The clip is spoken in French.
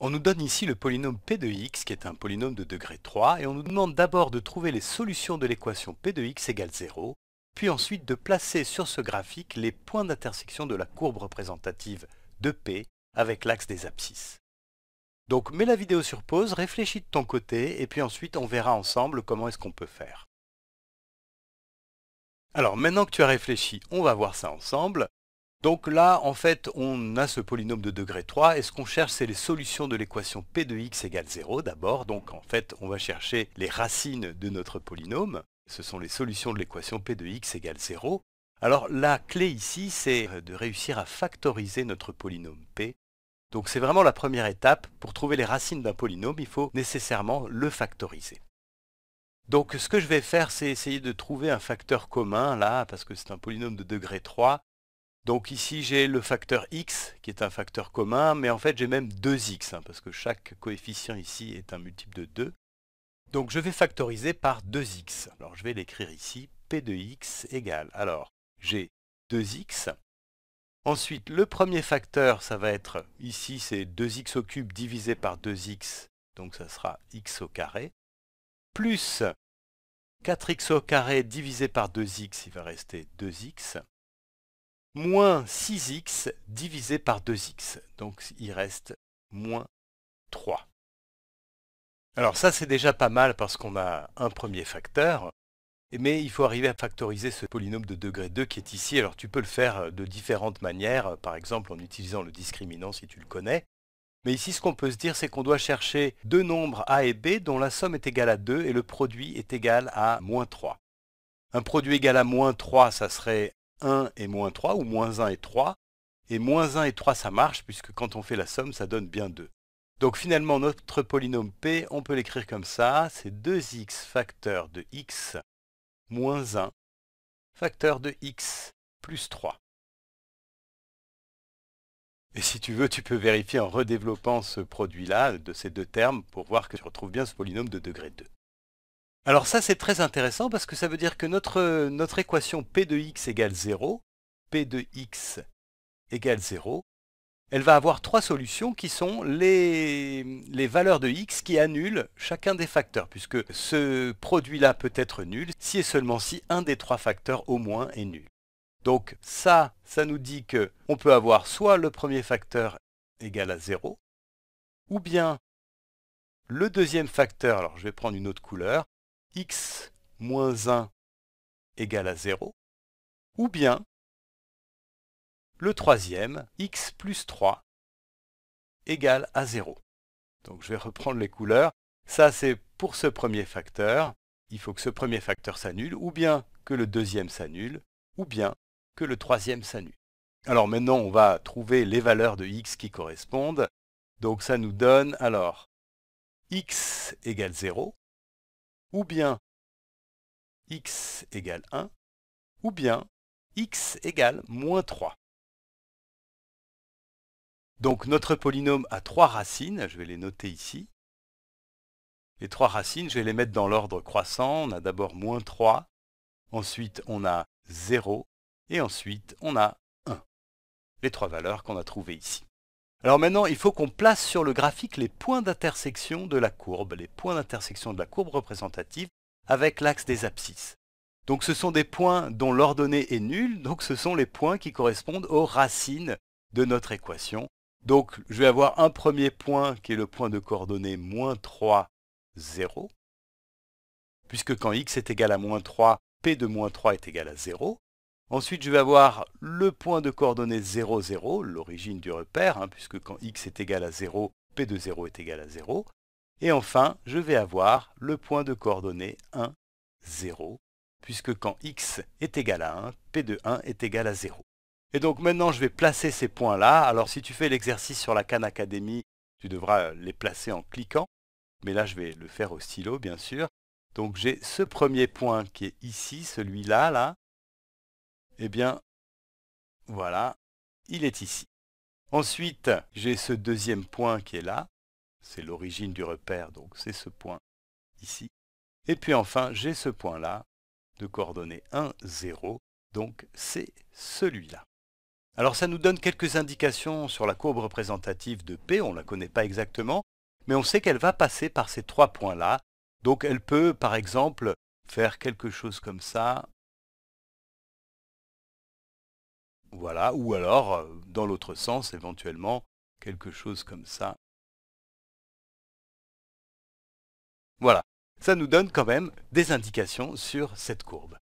On nous donne ici le polynôme p de x, qui est un polynôme de degré 3, et on nous demande d'abord de trouver les solutions de l'équation p de x égale 0, puis ensuite de placer sur ce graphique les points d'intersection de la courbe représentative de p avec l'axe des abscisses. Donc mets la vidéo sur pause, réfléchis de ton côté, et puis ensuite on verra ensemble comment est-ce qu'on peut faire. Alors maintenant que tu as réfléchi, on va voir ça ensemble. Donc là, en fait, on a ce polynôme de degré 3, et ce qu'on cherche, c'est les solutions de l'équation P de x égale 0 d'abord. Donc en fait, on va chercher les racines de notre polynôme. Ce sont les solutions de l'équation P de x égale 0. Alors la clé ici, c'est de réussir à factoriser notre polynôme P. Donc c'est vraiment la première étape. Pour trouver les racines d'un polynôme, il faut nécessairement le factoriser. Donc ce que je vais faire, c'est essayer de trouver un facteur commun, là, parce que c'est un polynôme de degré 3. Donc ici j'ai le facteur x qui est un facteur commun, mais en fait j'ai même 2x, hein, parce que chaque coefficient ici est un multiple de 2. Donc je vais factoriser par 2x. Alors je vais l'écrire ici, p de x égale. Alors j'ai 2x. Ensuite le premier facteur ça va être, ici c'est 2x au cube divisé par 2x, donc ça sera x au carré, plus 4x au carré divisé par 2x, il va rester 2x, moins 6x divisé par 2x. Donc il reste moins 3. Alors ça c'est déjà pas mal parce qu'on a un premier facteur, mais il faut arriver à factoriser ce polynôme de degré 2 qui est ici. Alors tu peux le faire euh, de différentes manières, euh, par exemple en utilisant le discriminant si tu le connais. Mais ici ce qu'on peut se dire c'est qu'on doit chercher deux nombres a et b dont la somme est égale à 2 et le produit est égal à moins 3. Un produit égal à moins 3, ça serait 1 et moins 3, ou moins 1 et 3. Et moins 1 et 3, ça marche, puisque quand on fait la somme, ça donne bien 2. Donc finalement, notre polynôme P, on peut l'écrire comme ça, c'est 2x facteur de x moins 1 facteur de x plus 3. Et si tu veux, tu peux vérifier en redéveloppant ce produit-là de ces deux termes pour voir que tu retrouves bien ce polynôme de degré 2. Alors ça c'est très intéressant parce que ça veut dire que notre, équation P de x égale 0, P de x égale 0, elle va avoir trois solutions qui sont les, valeurs de x qui annulent chacun des facteurs, puisque ce produit-là peut être nul si et seulement si un des trois facteurs au moins est nul. Donc ça, ça nous dit qu'on peut avoir soit le premier facteur égal à 0, ou bien le deuxième facteur, alors je vais prendre une autre couleur, x moins 1 égale à 0, ou bien le troisième, x plus 3 égale à 0. Donc je vais reprendre les couleurs. Ça c'est pour ce premier facteur. Il faut que ce premier facteur s'annule, ou bien que le deuxième s'annule, ou bien que le troisième s'annule. Alors maintenant on va trouver les valeurs de x qui correspondent. Donc ça nous donne alors x égale 0, ou bien x égale 1, ou bien x égale moins 3. Donc notre polynôme a trois racines, je vais les noter ici. Les trois racines, je vais les mettre dans l'ordre croissant. On a d'abord moins 3, ensuite on a 0, et ensuite on a 1. Les trois valeurs qu'on a trouvées ici. Alors maintenant, il faut qu'on place sur le graphique les points d'intersection de la courbe, les points d'intersection de la courbe représentative avec l'axe des abscisses. Donc ce sont des points dont l'ordonnée est nulle, donc ce sont les points qui correspondent aux racines de notre équation. Donc je vais avoir un premier point qui est le point de coordonnée moins 3, 0, puisque quand x est égal à moins 3, p de moins 3 est égal à 0. Ensuite, je vais avoir le point de coordonnées 0, 0, l'origine du repère, hein, puisque quand x est égal à 0, p de 0 est égal à 0. Et enfin, je vais avoir le point de coordonnées 1, 0, puisque quand x est égal à 1, p de 1 est égal à 0. Et donc maintenant, je vais placer ces points-là. Alors si tu fais l'exercice sur la Khan Academy, tu devras les placer en cliquant. Mais là, je vais le faire au stylo, bien sûr. Donc j'ai ce premier point qui est ici, celui-là, là eh bien, voilà, il est ici. Ensuite, j'ai ce deuxième point qui est là. C'est l'origine du repère, donc c'est ce point ici. Et puis enfin, j'ai ce point-là de coordonnées 1, 0, donc c'est celui-là. Alors ça nous donne quelques indications sur la courbe représentative de P, on ne la connaît pas exactement, mais on sait qu'elle va passer par ces trois points-là. Donc elle peut, par exemple, faire quelque chose comme ça, Voilà, ou alors, euh, dans l'autre sens, éventuellement, quelque chose comme ça. Voilà, ça nous donne quand même des indications sur cette courbe.